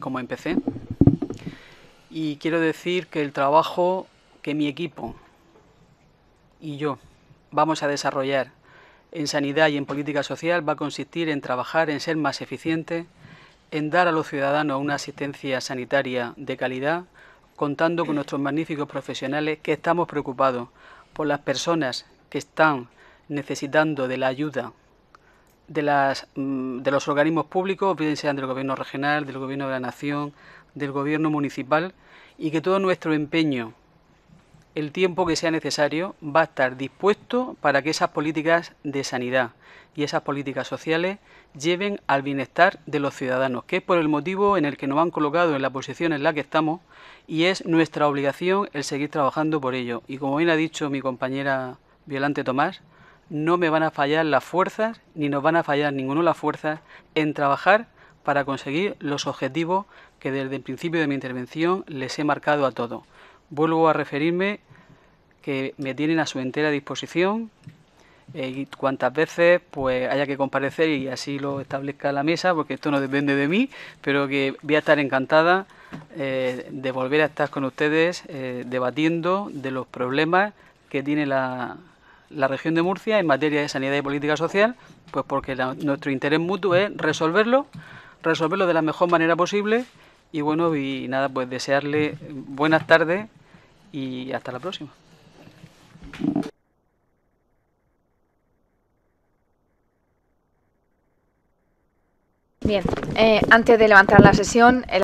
como empecé. Y quiero decir que el trabajo que mi equipo y yo vamos a desarrollar en sanidad y en política social va a consistir en trabajar en ser más eficiente, en dar a los ciudadanos una asistencia sanitaria de calidad, contando con nuestros magníficos profesionales que estamos preocupados por las personas que están necesitando de la ayuda de, las, mm, de los organismos públicos, bien sean del gobierno regional, del gobierno de la nación, del gobierno municipal, y que todo nuestro empeño, el tiempo que sea necesario, va a estar dispuesto para que esas políticas de sanidad y esas políticas sociales lleven al bienestar de los ciudadanos, que es por el motivo en el que nos han colocado en la posición en la que estamos y es nuestra obligación el seguir trabajando por ello. Y como bien ha dicho mi compañera Violante Tomás, no me van a fallar las fuerzas, ni nos van a fallar ninguno las fuerzas en trabajar para conseguir los objetivos que desde el principio de mi intervención les he marcado a todos. Vuelvo a referirme que me tienen a su entera disposición eh, y cuantas veces pues haya que comparecer y así lo establezca la mesa, porque esto no depende de mí, pero que voy a estar encantada eh, de volver a estar con ustedes eh, debatiendo de los problemas que tiene la la región de Murcia en materia de sanidad y política social, pues porque nuestro interés mutuo es resolverlo, resolverlo de la mejor manera posible y bueno, y nada, pues desearle buenas tardes y hasta la próxima. Bien, eh, antes de levantar la sesión, el